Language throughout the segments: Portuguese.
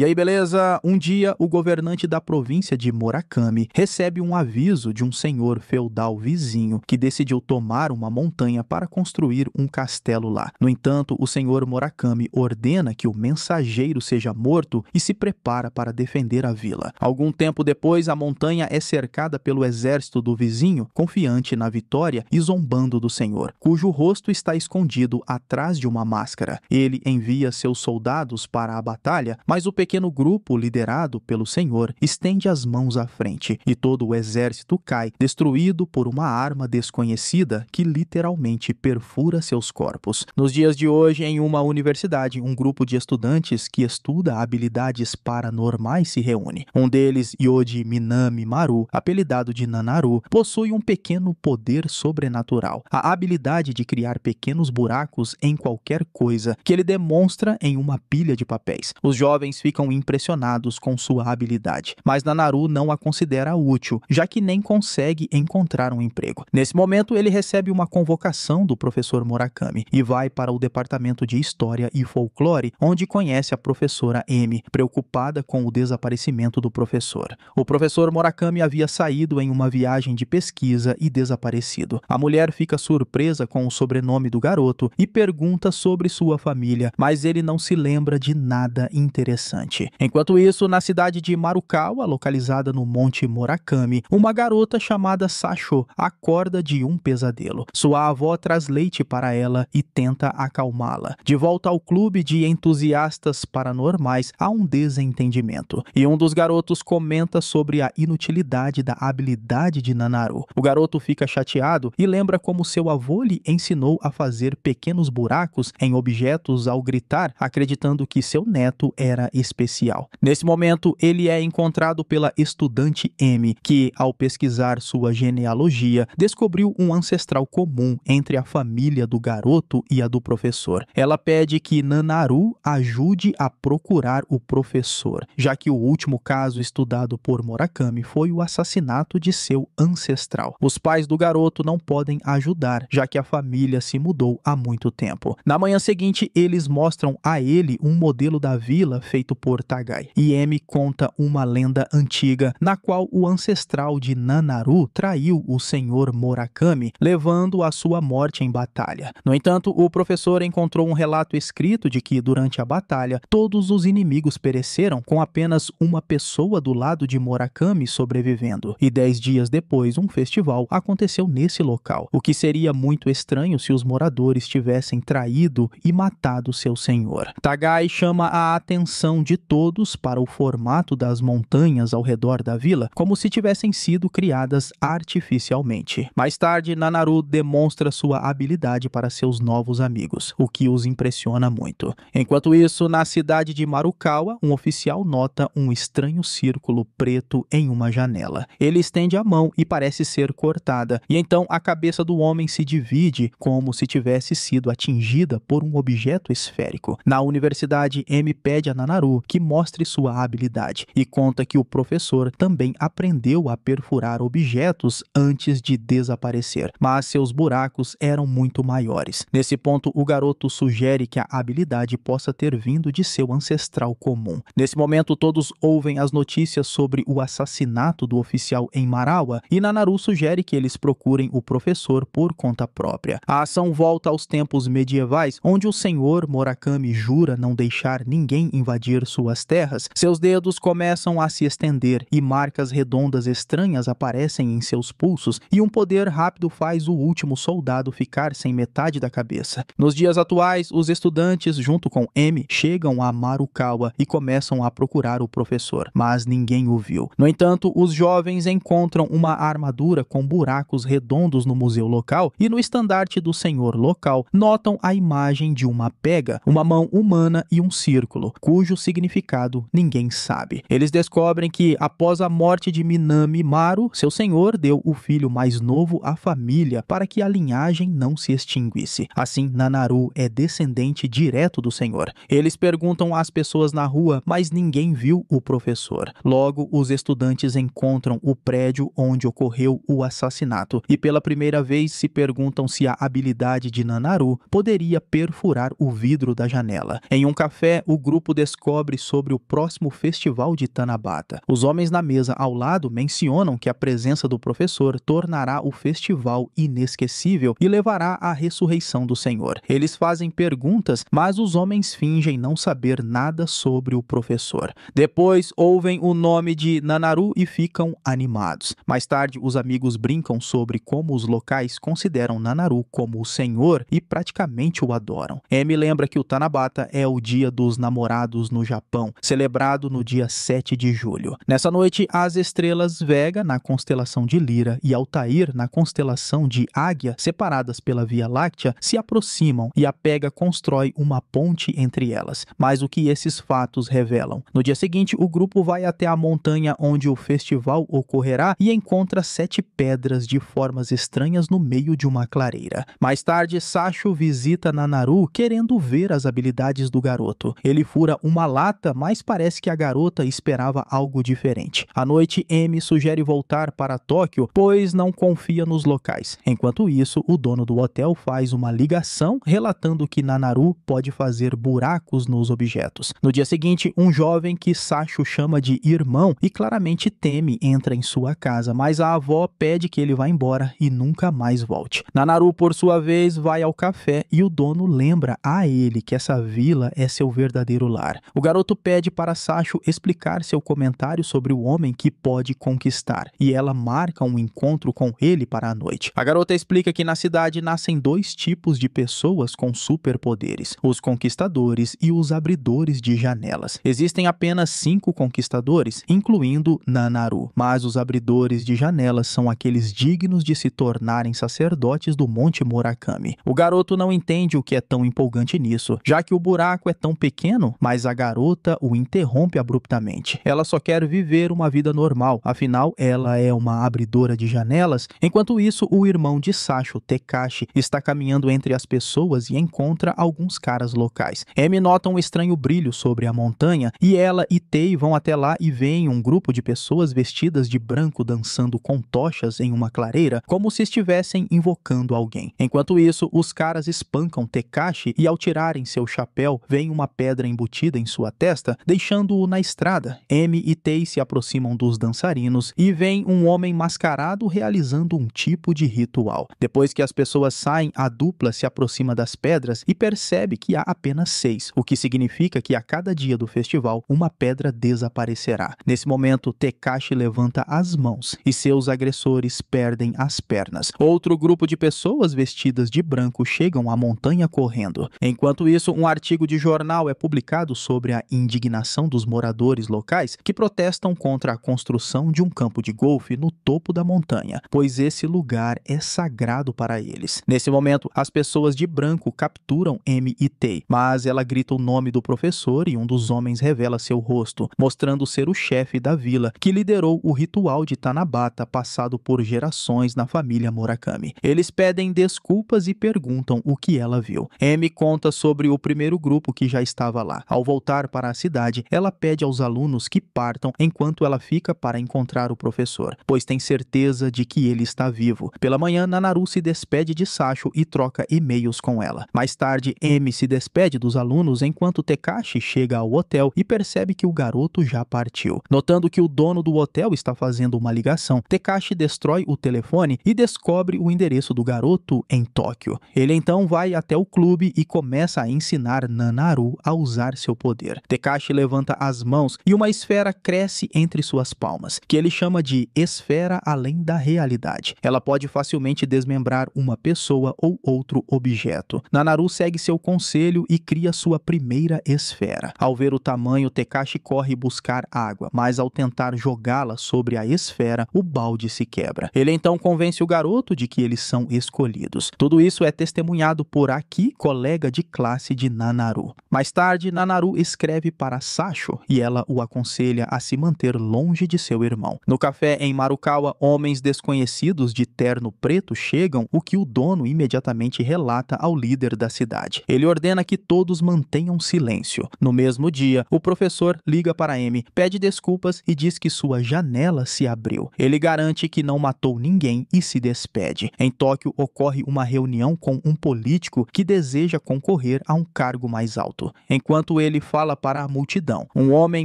E aí, beleza? Um dia, o governante da província de Murakami recebe um aviso de um senhor feudal vizinho que decidiu tomar uma montanha para construir um castelo lá. No entanto, o senhor Murakami ordena que o mensageiro seja morto e se prepara para defender a vila. Algum tempo depois, a montanha é cercada pelo exército do vizinho, confiante na vitória e zombando do senhor, cujo rosto está escondido atrás de uma máscara. Ele envia seus soldados para a batalha, mas o pequeno pequeno grupo, liderado pelo Senhor, estende as mãos à frente e todo o exército cai, destruído por uma arma desconhecida que literalmente perfura seus corpos. Nos dias de hoje, em uma universidade, um grupo de estudantes que estuda habilidades paranormais se reúne. Um deles, Yoji Minami Maru, apelidado de Nanaru, possui um pequeno poder sobrenatural, a habilidade de criar pequenos buracos em qualquer coisa, que ele demonstra em uma pilha de papéis. Os jovens ficam ficam impressionados com sua habilidade, mas Nanaru não a considera útil, já que nem consegue encontrar um emprego. Nesse momento, ele recebe uma convocação do professor Murakami e vai para o departamento de História e Folclore, onde conhece a professora M, preocupada com o desaparecimento do professor. O professor Murakami havia saído em uma viagem de pesquisa e desaparecido. A mulher fica surpresa com o sobrenome do garoto e pergunta sobre sua família, mas ele não se lembra de nada interessante dominante. Enquanto isso, na cidade de Marukawa, localizada no Monte Murakami, uma garota chamada Sacho acorda de um pesadelo. Sua avó traz leite para ela e tenta acalmá-la. De volta ao clube de entusiastas paranormais, há um desentendimento e um dos garotos comenta sobre a inutilidade da habilidade de Nanaru. O garoto fica chateado e lembra como seu avô lhe ensinou a fazer pequenos buracos em objetos ao gritar, acreditando que seu neto era esse especial. Nesse momento, ele é encontrado pela estudante M, que, ao pesquisar sua genealogia, descobriu um ancestral comum entre a família do garoto e a do professor. Ela pede que Nanaru ajude a procurar o professor, já que o último caso estudado por Murakami foi o assassinato de seu ancestral. Os pais do garoto não podem ajudar, já que a família se mudou há muito tempo. Na manhã seguinte, eles mostram a ele um modelo da vila feito por Tagai. Iemi conta uma lenda antiga na qual o ancestral de Nanaru traiu o senhor Murakami, levando a sua morte em batalha. No entanto, o professor encontrou um relato escrito de que, durante a batalha, todos os inimigos pereceram, com apenas uma pessoa do lado de Murakami sobrevivendo. E dez dias depois, um festival aconteceu nesse local, o que seria muito estranho se os moradores tivessem traído e matado seu senhor. Tagai chama a atenção de de todos para o formato das montanhas ao redor da vila, como se tivessem sido criadas artificialmente. Mais tarde, Nanaru demonstra sua habilidade para seus novos amigos, o que os impressiona muito. Enquanto isso, na cidade de Marukawa, um oficial nota um estranho círculo preto em uma janela. Ele estende a mão e parece ser cortada, e então a cabeça do homem se divide como se tivesse sido atingida por um objeto esférico. Na universidade, M pede a Nanaru que mostre sua habilidade e conta que o professor também aprendeu a perfurar objetos antes de desaparecer, mas seus buracos eram muito maiores. Nesse ponto, o garoto sugere que a habilidade possa ter vindo de seu ancestral comum. Nesse momento, todos ouvem as notícias sobre o assassinato do oficial em Marawa e Nanaru sugere que eles procurem o professor por conta própria. A ação volta aos tempos medievais, onde o senhor Murakami jura não deixar ninguém invadir suas terras, seus dedos começam a se estender e marcas redondas estranhas aparecem em seus pulsos e um poder rápido faz o último soldado ficar sem metade da cabeça. Nos dias atuais, os estudantes, junto com M, chegam a Marukawa e começam a procurar o professor, mas ninguém o viu. No entanto, os jovens encontram uma armadura com buracos redondos no museu local e no estandarte do senhor local notam a imagem de uma pega, uma mão humana e um círculo, cujo significado significado ninguém sabe. Eles descobrem que, após a morte de Minami Maru, seu senhor deu o filho mais novo à família para que a linhagem não se extinguisse. Assim, Nanaru é descendente direto do senhor. Eles perguntam às pessoas na rua, mas ninguém viu o professor. Logo, os estudantes encontram o prédio onde ocorreu o assassinato e, pela primeira vez, se perguntam se a habilidade de Nanaru poderia perfurar o vidro da janela. Em um café, o grupo descobre sobre o próximo festival de Tanabata. Os homens na mesa ao lado mencionam que a presença do professor tornará o festival inesquecível e levará à ressurreição do Senhor. Eles fazem perguntas, mas os homens fingem não saber nada sobre o professor. Depois ouvem o nome de Nanaru e ficam animados. Mais tarde, os amigos brincam sobre como os locais consideram Nanaru como o Senhor e praticamente o adoram. me lembra que o Tanabata é o dia dos namorados no Japão, celebrado no dia 7 de julho. Nessa noite, as estrelas Vega, na constelação de Lira, e Altair, na constelação de Águia, separadas pela Via Láctea, se aproximam e a Pega constrói uma ponte entre elas. Mas o que esses fatos revelam? No dia seguinte, o grupo vai até a montanha onde o festival ocorrerá e encontra sete pedras de formas estranhas no meio de uma clareira. Mais tarde, Sasho visita Nanaru querendo ver as habilidades do garoto. Ele fura uma relata, mas parece que a garota esperava algo diferente. À noite, M sugere voltar para Tóquio, pois não confia nos locais. Enquanto isso, o dono do hotel faz uma ligação relatando que Nanaru pode fazer buracos nos objetos. No dia seguinte, um jovem que Sasho chama de irmão e claramente teme entra em sua casa, mas a avó pede que ele vá embora e nunca mais volte. Nanaru, por sua vez, vai ao café e o dono lembra a ele que essa vila é seu verdadeiro lar. O garoto pede para Sacho explicar seu comentário sobre o homem que pode conquistar, e ela marca um encontro com ele para a noite. A garota explica que na cidade nascem dois tipos de pessoas com superpoderes, os conquistadores e os abridores de janelas. Existem apenas cinco conquistadores, incluindo Nanaru, mas os abridores de janelas são aqueles dignos de se tornarem sacerdotes do Monte Murakami. O garoto não entende o que é tão empolgante nisso, já que o buraco é tão pequeno, mas a garota garota o interrompe abruptamente. Ela só quer viver uma vida normal, afinal, ela é uma abridora de janelas. Enquanto isso, o irmão de Sacho, Tekashi, está caminhando entre as pessoas e encontra alguns caras locais. M nota um estranho brilho sobre a montanha e ela e Tei vão até lá e veem um grupo de pessoas vestidas de branco dançando com tochas em uma clareira, como se estivessem invocando alguém. Enquanto isso, os caras espancam Tekashi e ao tirarem seu chapéu, vem uma pedra embutida em sua testa, deixando-o na estrada. M e Tay se aproximam dos dançarinos e vem um homem mascarado realizando um tipo de ritual. Depois que as pessoas saem, a dupla se aproxima das pedras e percebe que há apenas seis, o que significa que a cada dia do festival uma pedra desaparecerá. Nesse momento, Tekashi levanta as mãos e seus agressores perdem as pernas. Outro grupo de pessoas vestidas de branco chegam à montanha correndo. Enquanto isso, um artigo de jornal é publicado sobre a indignação dos moradores locais que protestam contra a construção de um campo de golfe no topo da montanha, pois esse lugar é sagrado para eles. Nesse momento, as pessoas de branco capturam M e T, mas ela grita o nome do professor e um dos homens revela seu rosto, mostrando ser o chefe da vila que liderou o ritual de Tanabata passado por gerações na família Murakami. Eles pedem desculpas e perguntam o que ela viu. M conta sobre o primeiro grupo que já estava lá. Ao voltar para a cidade, ela pede aos alunos que partam enquanto ela fica para encontrar o professor, pois tem certeza de que ele está vivo. Pela manhã, Nanaru se despede de Sacho e troca e-mails com ela. Mais tarde, M se despede dos alunos enquanto Tekashi chega ao hotel e percebe que o garoto já partiu. Notando que o dono do hotel está fazendo uma ligação, Tekashi destrói o telefone e descobre o endereço do garoto em Tóquio. Ele então vai até o clube e começa a ensinar Nanaru a usar seu poder. Tekashi levanta as mãos e uma esfera cresce entre suas palmas, que ele chama de esfera além da realidade. Ela pode facilmente desmembrar uma pessoa ou outro objeto. Nanaru segue seu conselho e cria sua primeira esfera. Ao ver o tamanho, Tekashi corre buscar água, mas ao tentar jogá-la sobre a esfera, o balde se quebra. Ele então convence o garoto de que eles são escolhidos. Tudo isso é testemunhado por Aki, colega de classe de Nanaru. Mais tarde, Nanaru escreve escreve para Sacho e ela o aconselha a se manter longe de seu irmão. No café em Marukawa, homens desconhecidos de terno preto chegam, o que o dono imediatamente relata ao líder da cidade. Ele ordena que todos mantenham silêncio. No mesmo dia, o professor liga para Amy, pede desculpas e diz que sua janela se abriu. Ele garante que não matou ninguém e se despede. Em Tóquio, ocorre uma reunião com um político que deseja concorrer a um cargo mais alto. Enquanto ele fala fala para a multidão. Um homem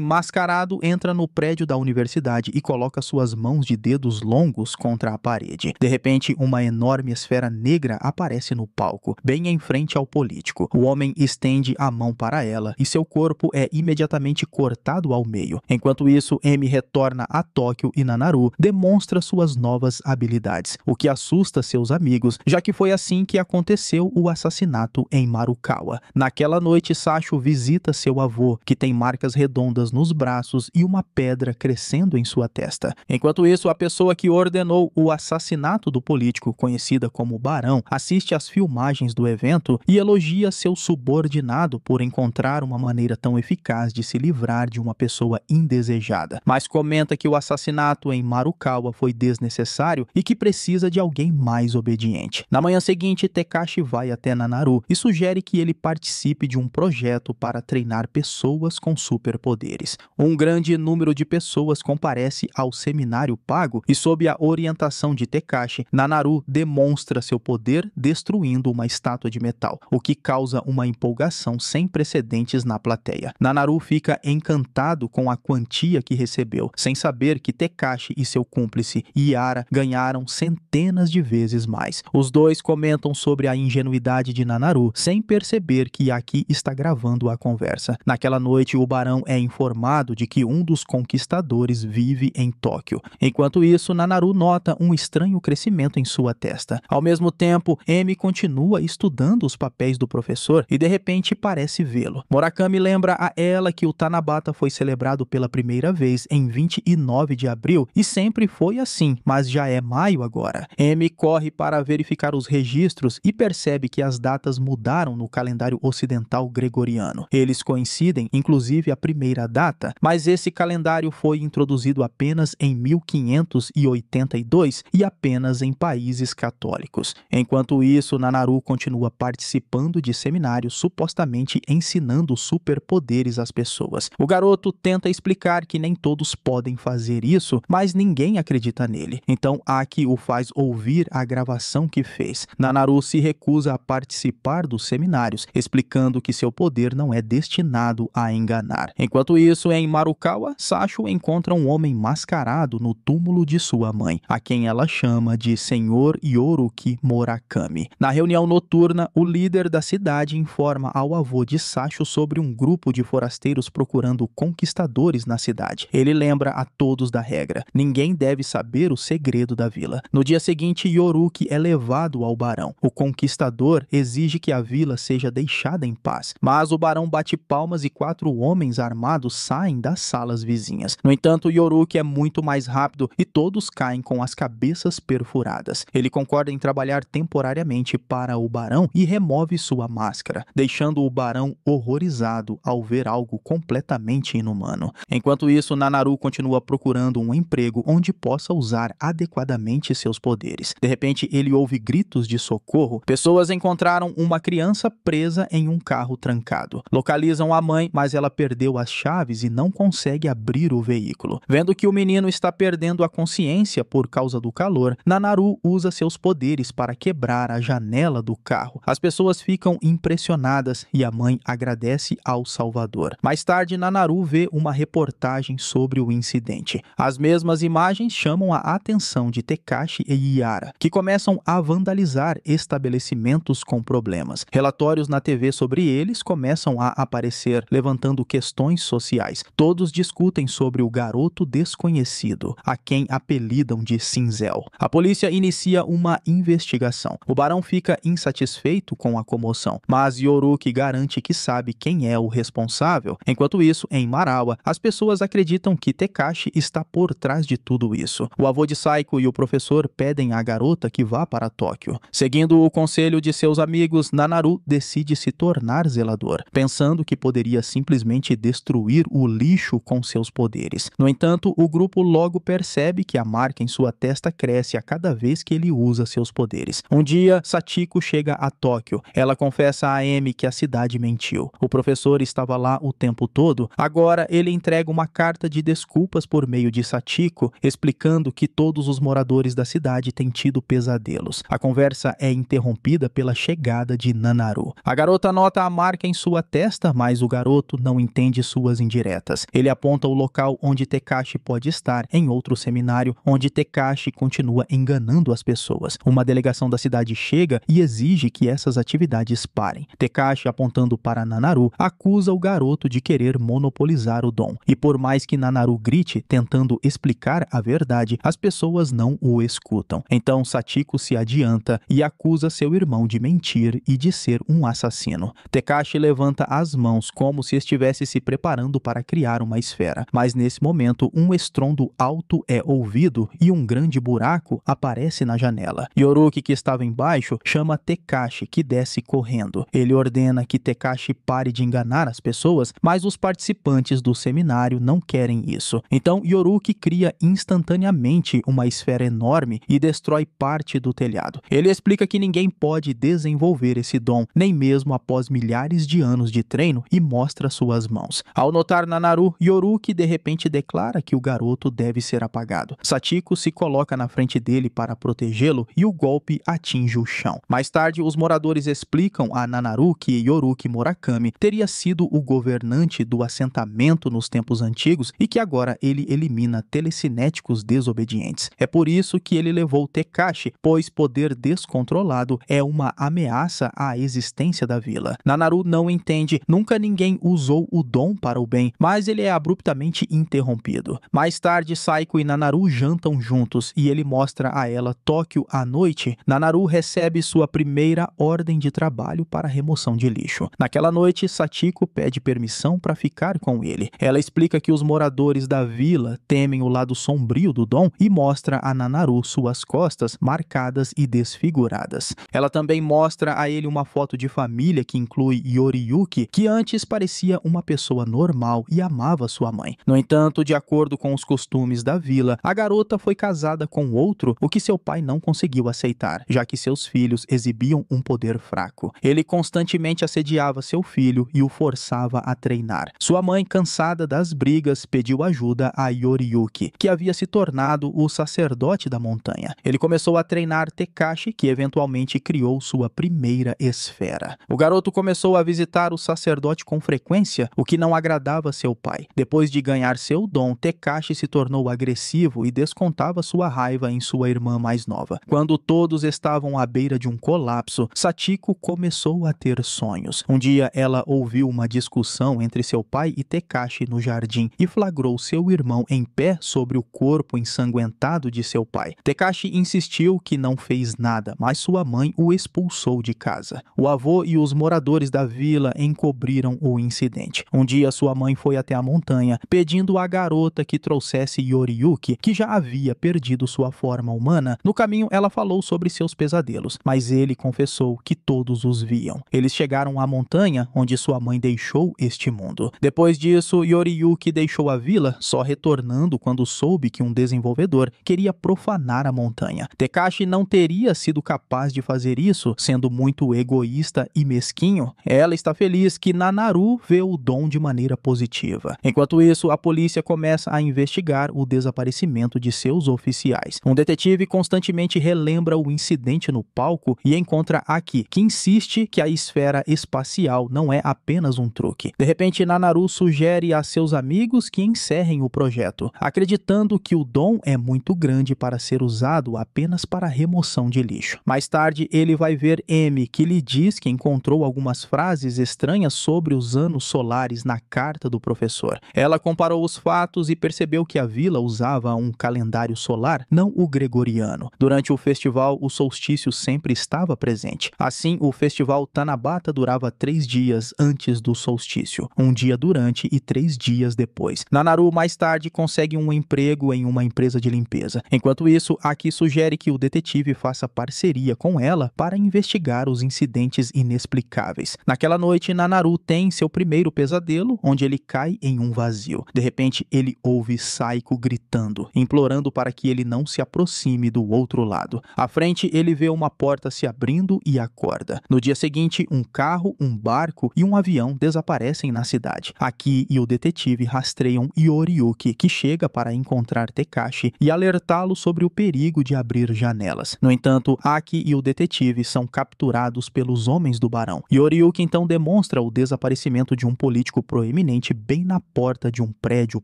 mascarado entra no prédio da universidade e coloca suas mãos de dedos longos contra a parede. De repente, uma enorme esfera negra aparece no palco, bem em frente ao político. O homem estende a mão para ela e seu corpo é imediatamente cortado ao meio. Enquanto isso, M retorna a Tóquio e Nanaru demonstra suas novas habilidades, o que assusta seus amigos, já que foi assim que aconteceu o assassinato em Marukawa. Naquela noite, Sacho visita seu avô avô, que tem marcas redondas nos braços e uma pedra crescendo em sua testa. Enquanto isso, a pessoa que ordenou o assassinato do político, conhecida como Barão, assiste às filmagens do evento e elogia seu subordinado por encontrar uma maneira tão eficaz de se livrar de uma pessoa indesejada, mas comenta que o assassinato em Marukawa foi desnecessário e que precisa de alguém mais obediente. Na manhã seguinte, Tekashi vai até Nanaru e sugere que ele participe de um projeto para treinar pessoas pessoas com superpoderes. Um grande número de pessoas comparece ao seminário pago e, sob a orientação de Tekashi, Nanaru demonstra seu poder destruindo uma estátua de metal, o que causa uma empolgação sem precedentes na plateia. Nanaru fica encantado com a quantia que recebeu, sem saber que Tekashi e seu cúmplice Iara ganharam centenas de vezes mais. Os dois comentam sobre a ingenuidade de Nanaru, sem perceber que aqui está gravando a conversa. Na Naquela noite, o barão é informado de que um dos conquistadores vive em Tóquio. Enquanto isso, Nanaru nota um estranho crescimento em sua testa. Ao mesmo tempo, M continua estudando os papéis do professor e de repente parece vê-lo. Murakami lembra a ela que o Tanabata foi celebrado pela primeira vez em 29 de abril e sempre foi assim, mas já é maio agora. M corre para verificar os registros e percebe que as datas mudaram no calendário ocidental gregoriano. Eles coincidem coincidem, inclusive a primeira data, mas esse calendário foi introduzido apenas em 1582 e apenas em países católicos. Enquanto isso, Nanaru continua participando de seminários supostamente ensinando superpoderes às pessoas. O garoto tenta explicar que nem todos podem fazer isso, mas ninguém acredita nele. Então Aki o faz ouvir a gravação que fez. Nanaru se recusa a participar dos seminários, explicando que seu poder não é destinado a enganar. Enquanto isso, em Marukawa, Sacho encontra um homem mascarado no túmulo de sua mãe, a quem ela chama de Senhor Yoruki Murakami. Na reunião noturna, o líder da cidade informa ao avô de Sacho sobre um grupo de forasteiros procurando conquistadores na cidade. Ele lembra a todos da regra. Ninguém deve saber o segredo da vila. No dia seguinte, Yoruki é levado ao barão. O conquistador exige que a vila seja deixada em paz, mas o barão bate palmas e quatro homens armados saem das salas vizinhas. No entanto, Yoruki é muito mais rápido e todos caem com as cabeças perfuradas. Ele concorda em trabalhar temporariamente para o barão e remove sua máscara, deixando o barão horrorizado ao ver algo completamente inumano. Enquanto isso, Nanaru continua procurando um emprego onde possa usar adequadamente seus poderes. De repente, ele ouve gritos de socorro. Pessoas encontraram uma criança presa em um carro trancado. Localizam a mãe mãe, mas ela perdeu as chaves e não consegue abrir o veículo. Vendo que o menino está perdendo a consciência por causa do calor, Nanaru usa seus poderes para quebrar a janela do carro. As pessoas ficam impressionadas e a mãe agradece ao Salvador. Mais tarde, Nanaru vê uma reportagem sobre o incidente. As mesmas imagens chamam a atenção de Tekashi e Yara, que começam a vandalizar estabelecimentos com problemas. Relatórios na TV sobre eles começam a aparecer levantando questões sociais. Todos discutem sobre o garoto desconhecido, a quem apelidam de Cinzel. A polícia inicia uma investigação. O barão fica insatisfeito com a comoção, mas Yoruki garante que sabe quem é o responsável. Enquanto isso, em Marawa, as pessoas acreditam que Tekashi está por trás de tudo isso. O avô de Saiko e o professor pedem à garota que vá para Tóquio. Seguindo o conselho de seus amigos, Nanaru decide se tornar zelador, pensando que poderia poderia simplesmente destruir o lixo com seus poderes. No entanto, o grupo logo percebe que a marca em sua testa cresce a cada vez que ele usa seus poderes. Um dia, Satiko chega a Tóquio. Ela confessa a Amy que a cidade mentiu. O professor estava lá o tempo todo. Agora, ele entrega uma carta de desculpas por meio de Satiko, explicando que todos os moradores da cidade têm tido pesadelos. A conversa é interrompida pela chegada de Nanaru. A garota nota a marca em sua testa, mas o garoto não entende suas indiretas. Ele aponta o local onde Tekashi pode estar em outro seminário, onde Tekashi continua enganando as pessoas. Uma delegação da cidade chega e exige que essas atividades parem. Tekashi, apontando para Nanaru, acusa o garoto de querer monopolizar o dom. E por mais que Nanaru grite tentando explicar a verdade, as pessoas não o escutam. Então Satiko se adianta e acusa seu irmão de mentir e de ser um assassino. Tekashi levanta as mãos com como se estivesse se preparando para criar uma esfera. Mas nesse momento, um estrondo alto é ouvido e um grande buraco aparece na janela. Yoruki, que estava embaixo, chama Tekashi, que desce correndo. Ele ordena que Tekashi pare de enganar as pessoas, mas os participantes do seminário não querem isso. Então, Yoruki cria instantaneamente uma esfera enorme e destrói parte do telhado. Ele explica que ninguém pode desenvolver esse dom, nem mesmo após milhares de anos de treino e mostra suas mãos. Ao notar Nanaru, Yoruki de repente declara que o garoto deve ser apagado. Satiko se coloca na frente dele para protegê-lo e o golpe atinge o chão. Mais tarde, os moradores explicam a Nanaru que Yoruki Murakami teria sido o governante do assentamento nos tempos antigos e que agora ele elimina telecinéticos desobedientes. É por isso que ele levou Tekashi, pois poder descontrolado é uma ameaça à existência da vila. Nanaru não entende, nunca ninguém quem usou o dom para o bem, mas ele é abruptamente interrompido. Mais tarde, Saiko e Nanaru jantam juntos e ele mostra a ela Tóquio à noite. Nanaru recebe sua primeira ordem de trabalho para remoção de lixo. Naquela noite, Satiko pede permissão para ficar com ele. Ela explica que os moradores da vila temem o lado sombrio do dom e mostra a Nanaru suas costas marcadas e desfiguradas. Ela também mostra a ele uma foto de família que inclui Yoriyuki, que antes parecia uma pessoa normal e amava sua mãe. No entanto, de acordo com os costumes da vila, a garota foi casada com outro, o que seu pai não conseguiu aceitar, já que seus filhos exibiam um poder fraco. Ele constantemente assediava seu filho e o forçava a treinar. Sua mãe, cansada das brigas, pediu ajuda a Yoriyuki, que havia se tornado o sacerdote da montanha. Ele começou a treinar Tekashi, que eventualmente criou sua primeira esfera. O garoto começou a visitar o sacerdote com frequência o que não agradava seu pai. Depois de ganhar seu dom, Tekashi se tornou agressivo e descontava sua raiva em sua irmã mais nova. Quando todos estavam à beira de um colapso, Satiko começou a ter sonhos. Um dia ela ouviu uma discussão entre seu pai e Tekashi no jardim e flagrou seu irmão em pé sobre o corpo ensanguentado de seu pai. Tekashi insistiu que não fez nada, mas sua mãe o expulsou de casa. O avô e os moradores da vila encobriram o incidente. Um dia sua mãe foi até a montanha pedindo à garota que trouxesse Yoriyuki, que já havia perdido sua forma humana. No caminho ela falou sobre seus pesadelos, mas ele confessou que todos os viam. Eles chegaram à montanha onde sua mãe deixou este mundo. Depois disso, Yoriyuki deixou a vila, só retornando quando soube que um desenvolvedor queria profanar a montanha. Tekashi não teria sido capaz de fazer isso, sendo muito egoísta e mesquinho. Ela está feliz que Nanaru Haru vê o dom de maneira positiva. Enquanto isso, a polícia começa a investigar o desaparecimento de seus oficiais. Um detetive constantemente relembra o incidente no palco e encontra Aki, que insiste que a esfera espacial não é apenas um truque. De repente, Nanaru sugere a seus amigos que encerrem o projeto, acreditando que o dom é muito grande para ser usado apenas para remoção de lixo. Mais tarde, ele vai ver M, que lhe diz que encontrou algumas frases estranhas sobre os os anos solares na carta do professor. Ela comparou os fatos e percebeu que a vila usava um calendário solar, não o gregoriano. Durante o festival, o solstício sempre estava presente. Assim, o festival Tanabata durava três dias antes do solstício, um dia durante e três dias depois. Nanaru, mais tarde, consegue um emprego em uma empresa de limpeza. Enquanto isso, Aki sugere que o detetive faça parceria com ela para investigar os incidentes inexplicáveis. Naquela noite, Nanaru tem seu primeiro pesadelo, onde ele cai em um vazio. De repente, ele ouve Saiko gritando, implorando para que ele não se aproxime do outro lado. À frente, ele vê uma porta se abrindo e acorda. No dia seguinte, um carro, um barco e um avião desaparecem na cidade. Aki e o detetive rastreiam Yoriyuki, que chega para encontrar Tekashi e alertá-lo sobre o perigo de abrir janelas. No entanto, Aki e o detetive são capturados pelos homens do barão. Yoriyuki então demonstra o desaparecimento falecimento de um político proeminente bem na porta de um prédio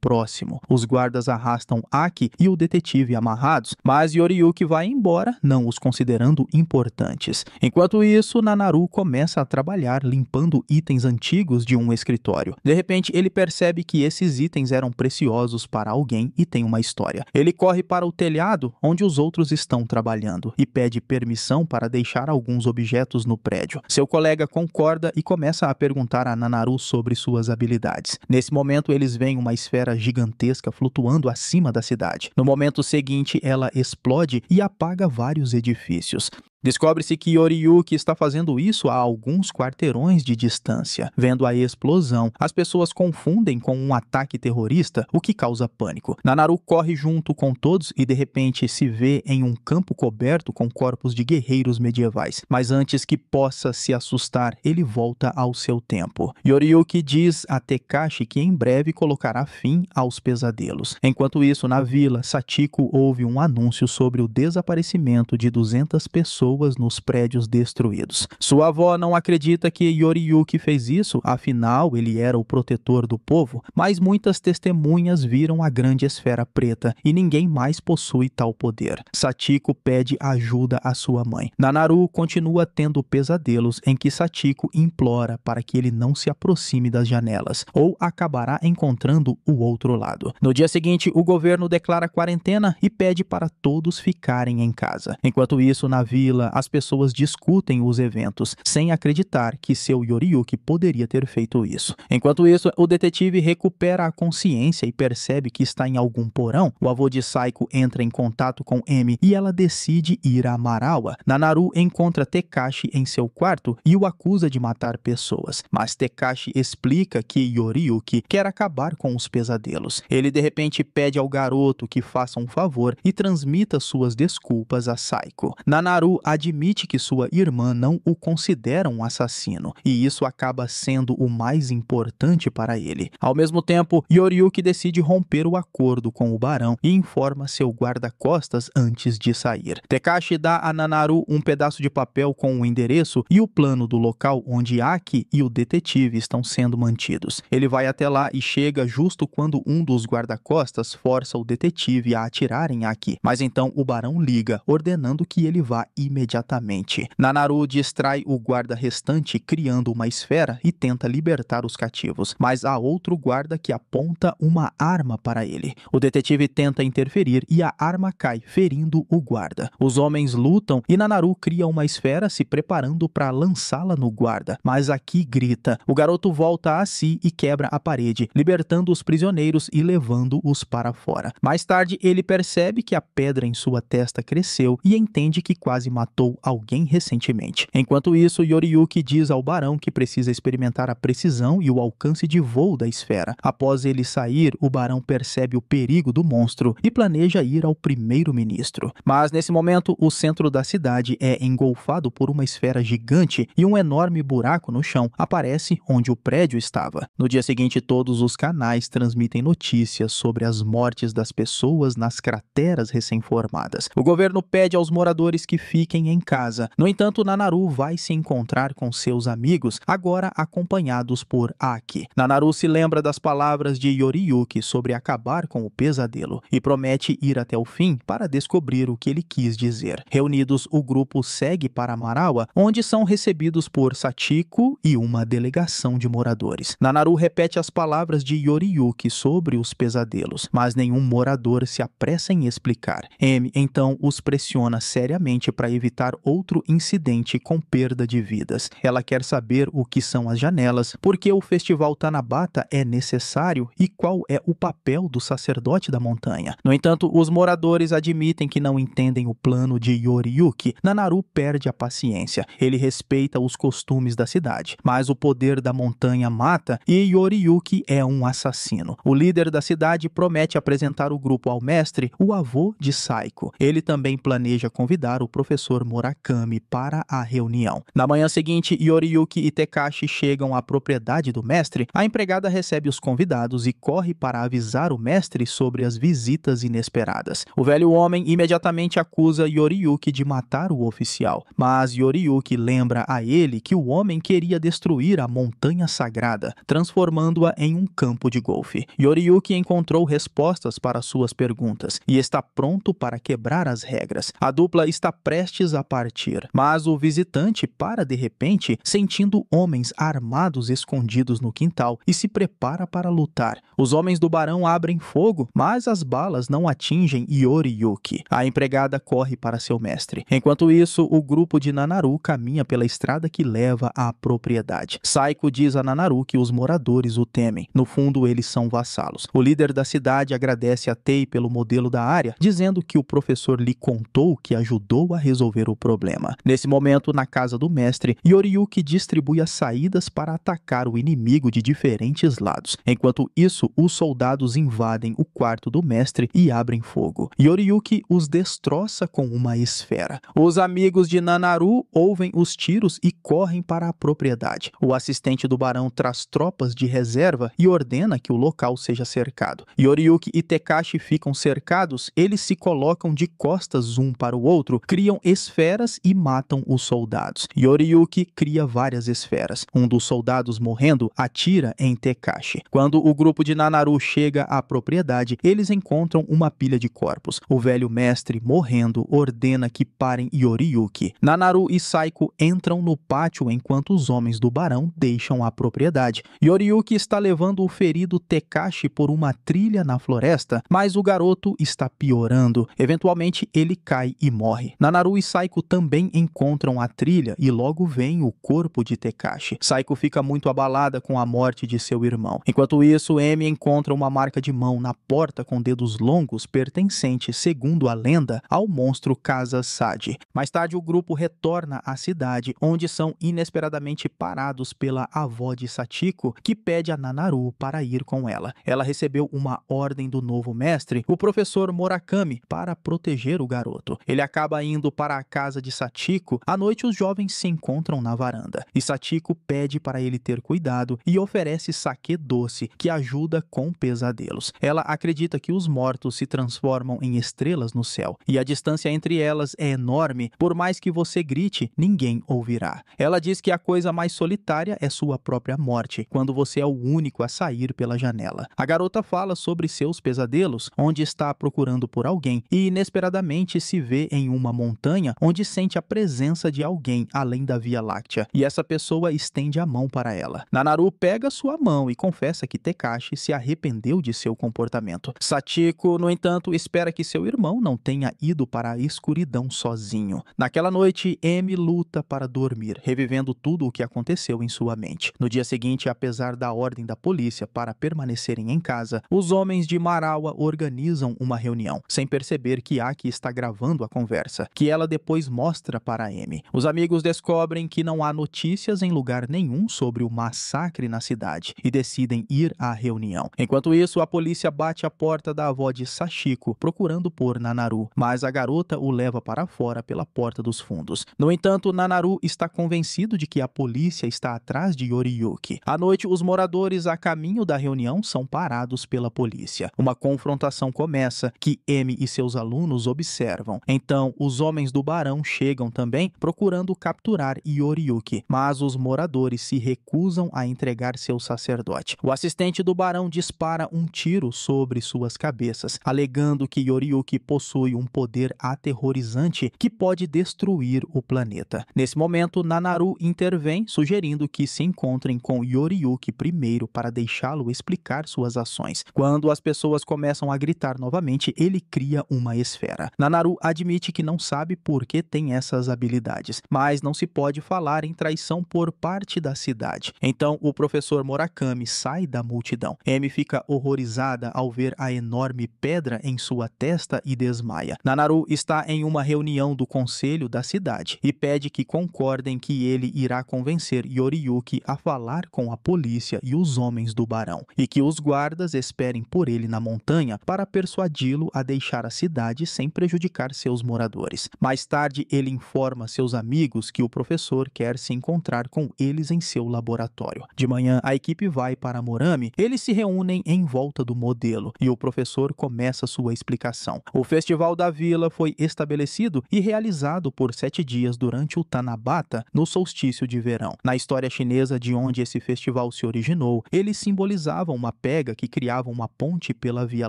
próximo. Os guardas arrastam Aki e o detetive amarrados, mas Yoriyuki vai embora, não os considerando importantes. Enquanto isso, Nanaru começa a trabalhar limpando itens antigos de um escritório. De repente, ele percebe que esses itens eram preciosos para alguém e tem uma história. Ele corre para o telhado onde os outros estão trabalhando e pede permissão para deixar alguns objetos no prédio. Seu colega concorda e começa a perguntar a Naru sobre suas habilidades. Nesse momento, eles veem uma esfera gigantesca flutuando acima da cidade. No momento seguinte, ela explode e apaga vários edifícios. Descobre-se que Yoriyuki está fazendo isso a alguns quarteirões de distância. Vendo a explosão, as pessoas confundem com um ataque terrorista, o que causa pânico. Nanaru corre junto com todos e de repente se vê em um campo coberto com corpos de guerreiros medievais. Mas antes que possa se assustar, ele volta ao seu tempo. Yoriyuki diz a Tekashi que em breve colocará fim aos pesadelos. Enquanto isso, na vila, Satiko ouve um anúncio sobre o desaparecimento de 200 pessoas pessoas nos prédios destruídos. Sua avó não acredita que Yoriyuki fez isso, afinal ele era o protetor do povo, mas muitas testemunhas viram a grande esfera preta e ninguém mais possui tal poder. Satiko pede ajuda à sua mãe. Nanaru continua tendo pesadelos em que Satiko implora para que ele não se aproxime das janelas ou acabará encontrando o outro lado. No dia seguinte, o governo declara quarentena e pede para todos ficarem em casa. Enquanto isso, na vila, as pessoas discutem os eventos, sem acreditar que seu Yoriyuki poderia ter feito isso. Enquanto isso, o detetive recupera a consciência e percebe que está em algum porão. O avô de Saiko entra em contato com M e ela decide ir a Marawa. Nanaru encontra Tekashi em seu quarto e o acusa de matar pessoas, mas Tekashi explica que Yoriyuki quer acabar com os pesadelos. Ele de repente pede ao garoto que faça um favor e transmita suas desculpas a Saiko. Nanaru admite que sua irmã não o considera um assassino, e isso acaba sendo o mais importante para ele. Ao mesmo tempo, Yoriyuki decide romper o acordo com o barão e informa seu guarda-costas antes de sair. Tekashi dá a Nanaru um pedaço de papel com o endereço e o plano do local onde Aki e o detetive estão sendo mantidos. Ele vai até lá e chega justo quando um dos guarda-costas força o detetive a atirar em Aki, mas então o barão liga, ordenando que ele vá imediatamente imediatamente. Nanaru distrai o guarda restante criando uma esfera e tenta libertar os cativos, mas há outro guarda que aponta uma arma para ele. O detetive tenta interferir e a arma cai, ferindo o guarda. Os homens lutam e Nanaru cria uma esfera se preparando para lançá-la no guarda, mas aqui grita. O garoto volta a si e quebra a parede, libertando os prisioneiros e levando-os para fora. Mais tarde, ele percebe que a pedra em sua testa cresceu e entende que quase matou matou alguém recentemente. Enquanto isso, Yoriyuki diz ao barão que precisa experimentar a precisão e o alcance de voo da esfera. Após ele sair, o barão percebe o perigo do monstro e planeja ir ao primeiro-ministro. Mas nesse momento, o centro da cidade é engolfado por uma esfera gigante e um enorme buraco no chão aparece onde o prédio estava. No dia seguinte, todos os canais transmitem notícias sobre as mortes das pessoas nas crateras recém-formadas. O governo pede aos moradores que fiquem fiquem em casa. No entanto, Nanaru vai se encontrar com seus amigos, agora acompanhados por Aki. Nanaru se lembra das palavras de Yoriyuki sobre acabar com o pesadelo e promete ir até o fim para descobrir o que ele quis dizer. Reunidos, o grupo segue para Marawa, onde são recebidos por Satiko e uma delegação de moradores. Nanaru repete as palavras de Yoriyuki sobre os pesadelos, mas nenhum morador se apressa em explicar. M então os pressiona seriamente para evitar evitar outro incidente com perda de vidas. Ela quer saber o que são as janelas, por que o festival Tanabata é necessário e qual é o papel do sacerdote da montanha. No entanto, os moradores admitem que não entendem o plano de Yoriyuki. Nanaru perde a paciência. Ele respeita os costumes da cidade, mas o poder da montanha mata e Yoriyuki é um assassino. O líder da cidade promete apresentar o grupo ao mestre, o avô de Saiko. Ele também planeja convidar o professor Morakami Murakami para a reunião. Na manhã seguinte, Yoriyuki e Tekashi chegam à propriedade do mestre. A empregada recebe os convidados e corre para avisar o mestre sobre as visitas inesperadas. O velho homem imediatamente acusa Yoriyuki de matar o oficial, mas Yoriyuki lembra a ele que o homem queria destruir a montanha sagrada, transformando-a em um campo de golfe. Yoriyuki encontrou respostas para suas perguntas e está pronto para quebrar as regras. A dupla está prestes a partir. Mas o visitante para de repente, sentindo homens armados escondidos no quintal e se prepara para lutar. Os homens do barão abrem fogo, mas as balas não atingem Yoriyuki. A empregada corre para seu mestre. Enquanto isso, o grupo de Nanaru caminha pela estrada que leva à propriedade. Saiko diz a Nanaru que os moradores o temem. No fundo, eles são vassalos. O líder da cidade agradece a Tei pelo modelo da área, dizendo que o professor lhe contou que ajudou a resolver resolver o problema. Nesse momento, na casa do mestre, Yoriyuki distribui as saídas para atacar o inimigo de diferentes lados. Enquanto isso, os soldados invadem o quarto do mestre e abrem fogo. Yoriyuki os destroça com uma esfera. Os amigos de Nanaru ouvem os tiros e correm para a propriedade. O assistente do barão traz tropas de reserva e ordena que o local seja cercado. Yoriyuki e Tekashi ficam cercados, eles se colocam de costas um para o outro, criam esferas esferas e matam os soldados. Yoriyuki cria várias esferas. Um dos soldados morrendo atira em Tekashi. Quando o grupo de Nanaru chega à propriedade, eles encontram uma pilha de corpos. O velho mestre, morrendo, ordena que parem Yoriyuki. Nanaru e Saiko entram no pátio enquanto os homens do barão deixam a propriedade. Yoriyuki está levando o ferido Tekashi por uma trilha na floresta, mas o garoto está piorando. Eventualmente, ele cai e morre. Nanaru e Saiko também encontram a trilha e logo vem o corpo de Tekashi. Saiko fica muito abalada com a morte de seu irmão. Enquanto isso, Emi encontra uma marca de mão na porta com dedos longos pertencente, segundo a lenda, ao monstro Casa Sadi. Mais tarde, o grupo retorna à cidade, onde são inesperadamente parados pela avó de Satiko, que pede a Nanaru para ir com ela. Ela recebeu uma ordem do novo mestre, o professor Murakami, para proteger o garoto. Ele acaba indo para para a casa de Satiko, à noite os jovens se encontram na varanda e Satiko pede para ele ter cuidado e oferece saque doce, que ajuda com pesadelos. Ela acredita que os mortos se transformam em estrelas no céu e a distância entre elas é enorme, por mais que você grite, ninguém ouvirá. Ela diz que a coisa mais solitária é sua própria morte, quando você é o único a sair pela janela. A garota fala sobre seus pesadelos, onde está procurando por alguém e inesperadamente se vê em uma montanha onde sente a presença de alguém além da Via Láctea e essa pessoa estende a mão para ela. Nanaru pega sua mão e confessa que Tekashi se arrependeu de seu comportamento. Satiko, no entanto, espera que seu irmão não tenha ido para a escuridão sozinho. Naquela noite, M luta para dormir, revivendo tudo o que aconteceu em sua mente. No dia seguinte, apesar da ordem da polícia para permanecerem em casa, os homens de Marawa organizam uma reunião, sem perceber que Aki está gravando a conversa, que ela depois mostra para Amy. Os amigos descobrem que não há notícias em lugar nenhum sobre o massacre na cidade e decidem ir à reunião. Enquanto isso, a polícia bate a porta da avó de Sachiko, procurando por Nanaru, mas a garota o leva para fora pela porta dos fundos. No entanto, Nanaru está convencido de que a polícia está atrás de Yoriyuki. À noite, os moradores a caminho da reunião são parados pela polícia. Uma confrontação começa, que M e seus alunos observam. Então, os homens do Barão chegam também procurando capturar Yoriyuki, mas os moradores se recusam a entregar seu sacerdote. O assistente do Barão dispara um tiro sobre suas cabeças, alegando que Yoriyuki possui um poder aterrorizante que pode destruir o planeta. Nesse momento, Nanaru intervém, sugerindo que se encontrem com Yoriyuki primeiro para deixá-lo explicar suas ações. Quando as pessoas começam a gritar novamente, ele cria uma esfera. Nanaru admite que não sabe por porque tem essas habilidades, mas não se pode falar em traição por parte da cidade. Então o professor Murakami sai da multidão. M fica horrorizada ao ver a enorme pedra em sua testa e desmaia. Nanaru está em uma reunião do conselho da cidade e pede que concordem que ele irá convencer Yoriyuki a falar com a polícia e os homens do barão e que os guardas esperem por ele na montanha para persuadi-lo a deixar a cidade sem prejudicar seus moradores. Mas mais tarde, ele informa seus amigos que o professor quer se encontrar com eles em seu laboratório. De manhã, a equipe vai para Morami, eles se reúnem em volta do modelo e o professor começa sua explicação. O Festival da Vila foi estabelecido e realizado por sete dias durante o Tanabata, no solstício de verão. Na história chinesa de onde esse festival se originou, ele simbolizava uma pega que criava uma ponte pela Via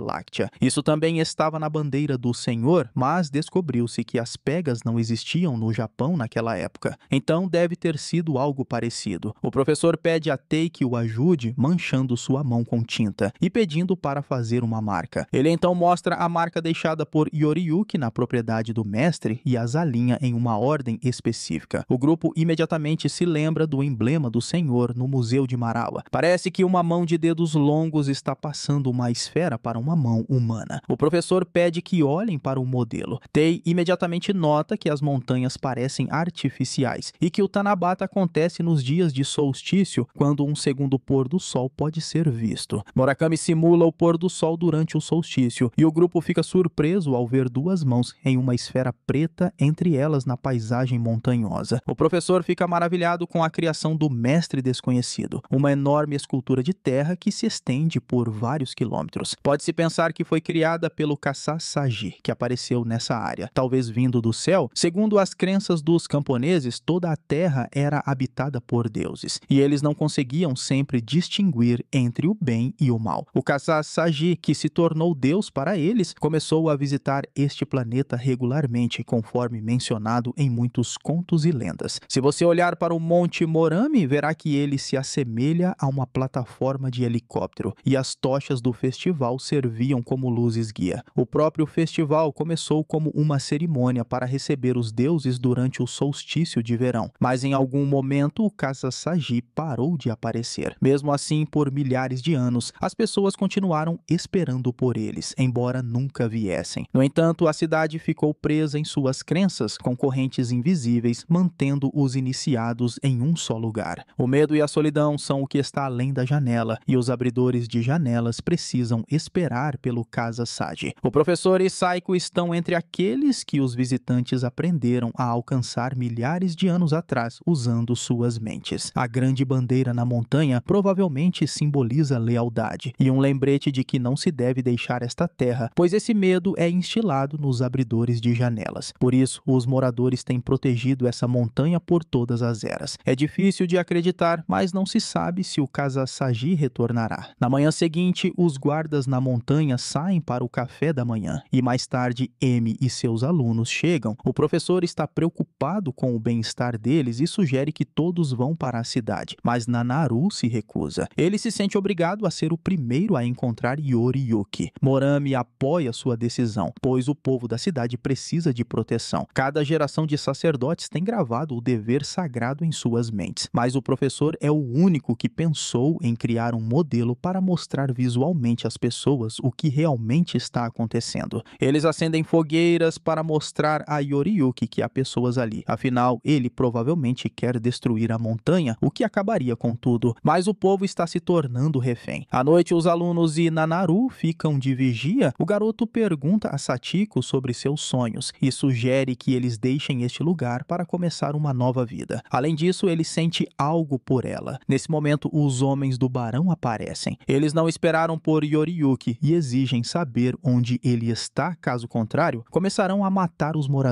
Láctea. Isso também estava na bandeira do Senhor, mas descobriu-se que as pegas não existiam no Japão naquela época, então deve ter sido algo parecido. O professor pede a Tei que o ajude manchando sua mão com tinta e pedindo para fazer uma marca. Ele então mostra a marca deixada por Yoriyuki na propriedade do mestre e as alinha em uma ordem específica. O grupo imediatamente se lembra do emblema do senhor no Museu de Marawa. Parece que uma mão de dedos longos está passando uma esfera para uma mão humana. O professor pede que olhem para o modelo. Tei imediatamente nota nota que as montanhas parecem artificiais e que o Tanabata acontece nos dias de solstício, quando um segundo pôr do sol pode ser visto. Murakami simula o pôr do sol durante o solstício e o grupo fica surpreso ao ver duas mãos em uma esfera preta entre elas na paisagem montanhosa. O professor fica maravilhado com a criação do mestre desconhecido, uma enorme escultura de terra que se estende por vários quilômetros. Pode-se pensar que foi criada pelo Kasa Saji, que apareceu nessa área, talvez vindo do céu, segundo as crenças dos camponeses, toda a terra era habitada por deuses, e eles não conseguiam sempre distinguir entre o bem e o mal. O Kazas Saji, que se tornou deus para eles, começou a visitar este planeta regularmente, conforme mencionado em muitos contos e lendas. Se você olhar para o Monte Morami, verá que ele se assemelha a uma plataforma de helicóptero, e as tochas do festival serviam como luzes guia. O próprio festival começou como uma cerimônia para receber os deuses durante o solstício de verão, mas em algum momento o casa sagi parou de aparecer. Mesmo assim, por milhares de anos, as pessoas continuaram esperando por eles, embora nunca viessem. No entanto, a cidade ficou presa em suas crenças, com correntes invisíveis, mantendo os iniciados em um só lugar. O medo e a solidão são o que está além da janela, e os abridores de janelas precisam esperar pelo casa Kasasagi. O professor e Saiko estão entre aqueles que os visitantes pensantes aprenderam a alcançar milhares de anos atrás usando suas mentes. A grande bandeira na montanha provavelmente simboliza lealdade e um lembrete de que não se deve deixar esta terra, pois esse medo é instilado nos abridores de janelas. Por isso, os moradores têm protegido essa montanha por todas as eras. É difícil de acreditar, mas não se sabe se o Kazasagi retornará. Na manhã seguinte, os guardas na montanha saem para o café da manhã e mais tarde M e seus alunos chegam o professor está preocupado com o bem-estar deles e sugere que todos vão para a cidade, mas Nanaru se recusa. Ele se sente obrigado a ser o primeiro a encontrar Yoriyuki. Morami apoia sua decisão, pois o povo da cidade precisa de proteção. Cada geração de sacerdotes tem gravado o dever sagrado em suas mentes, mas o professor é o único que pensou em criar um modelo para mostrar visualmente às pessoas o que realmente está acontecendo. Eles acendem fogueiras para mostrar a a Yoriyuki que há pessoas ali. Afinal, ele provavelmente quer destruir a montanha, o que acabaria com tudo. Mas o povo está se tornando refém. À noite, os alunos e Nanaru ficam de vigia. O garoto pergunta a Satiko sobre seus sonhos e sugere que eles deixem este lugar para começar uma nova vida. Além disso, ele sente algo por ela. Nesse momento, os homens do barão aparecem. Eles não esperaram por Yoriyuki e exigem saber onde ele está, caso contrário, começarão a matar os moradores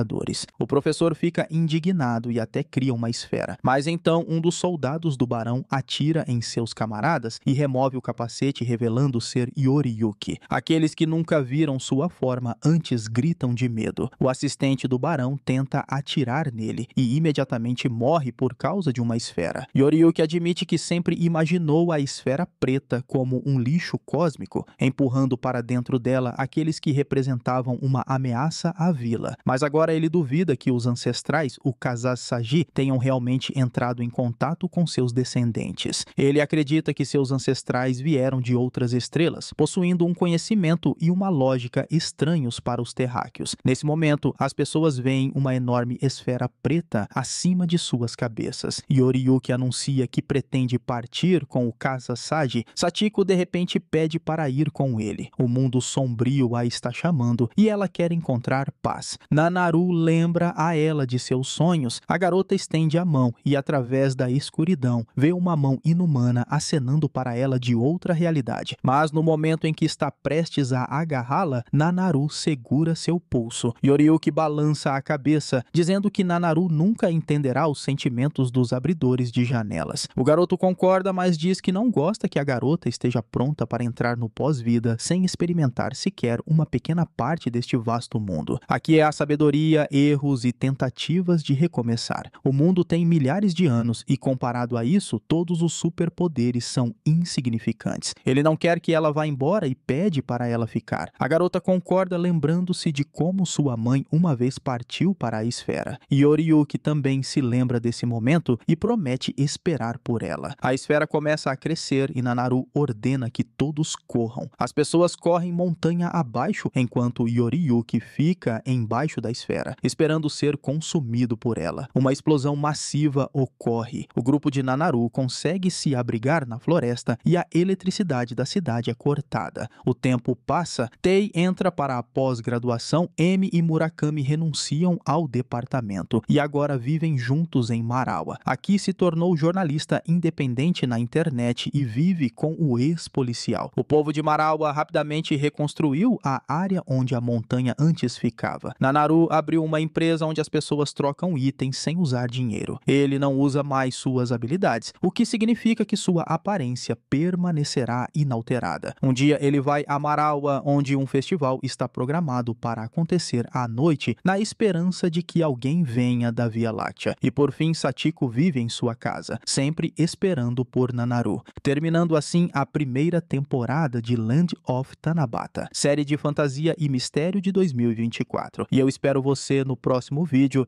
o professor fica indignado e até cria uma esfera. Mas então um dos soldados do barão atira em seus camaradas e remove o capacete, revelando ser Yoriyuki. Aqueles que nunca viram sua forma antes gritam de medo. O assistente do barão tenta atirar nele e imediatamente morre por causa de uma esfera. Yoriyuki admite que sempre imaginou a esfera preta como um lixo cósmico, empurrando para dentro dela aqueles que representavam uma ameaça à vila. Mas agora ele duvida que os ancestrais, o Kazasaji, tenham realmente entrado em contato com seus descendentes. Ele acredita que seus ancestrais vieram de outras estrelas, possuindo um conhecimento e uma lógica estranhos para os terráqueos. Nesse momento, as pessoas veem uma enorme esfera preta acima de suas cabeças. Yoriyuki anuncia que pretende partir com o Kazasaji. Satiko de repente pede para ir com ele. O mundo sombrio a está chamando e ela quer encontrar paz. Nanaru Haru lembra a ela de seus sonhos, a garota estende a mão e, através da escuridão, vê uma mão inumana acenando para ela de outra realidade. Mas no momento em que está prestes a agarrá-la, Nanaru segura seu pulso. Yoriyuki balança a cabeça, dizendo que Nanaru nunca entenderá os sentimentos dos abridores de janelas. O garoto concorda, mas diz que não gosta que a garota esteja pronta para entrar no pós-vida sem experimentar sequer uma pequena parte deste vasto mundo. Aqui é a sabedoria sabedoria, erros e tentativas de recomeçar. O mundo tem milhares de anos e, comparado a isso, todos os superpoderes são insignificantes. Ele não quer que ela vá embora e pede para ela ficar. A garota concorda, lembrando-se de como sua mãe uma vez partiu para a esfera. Yoriyuki também se lembra desse momento e promete esperar por ela. A esfera começa a crescer e Nanaru ordena que todos corram. As pessoas correm montanha abaixo enquanto Yoriyuki fica embaixo da esfera atmosfera, esperando ser consumido por ela. Uma explosão massiva ocorre. O grupo de Nanaru consegue se abrigar na floresta e a eletricidade da cidade é cortada. O tempo passa, Tei entra para a pós-graduação, M e Murakami renunciam ao departamento e agora vivem juntos em Marawa. Aqui se tornou jornalista independente na internet e vive com o ex-policial. O povo de Marawa rapidamente reconstruiu a área onde a montanha antes ficava. Nanaru abriu uma empresa onde as pessoas trocam itens sem usar dinheiro. Ele não usa mais suas habilidades, o que significa que sua aparência permanecerá inalterada. Um dia ele vai a Maraua, onde um festival está programado para acontecer à noite, na esperança de que alguém venha da Via Láctea. E por fim, Satiko vive em sua casa, sempre esperando por Nanaru, terminando assim a primeira temporada de Land of Tanabata, série de fantasia e mistério de 2024. E eu espero você no próximo vídeo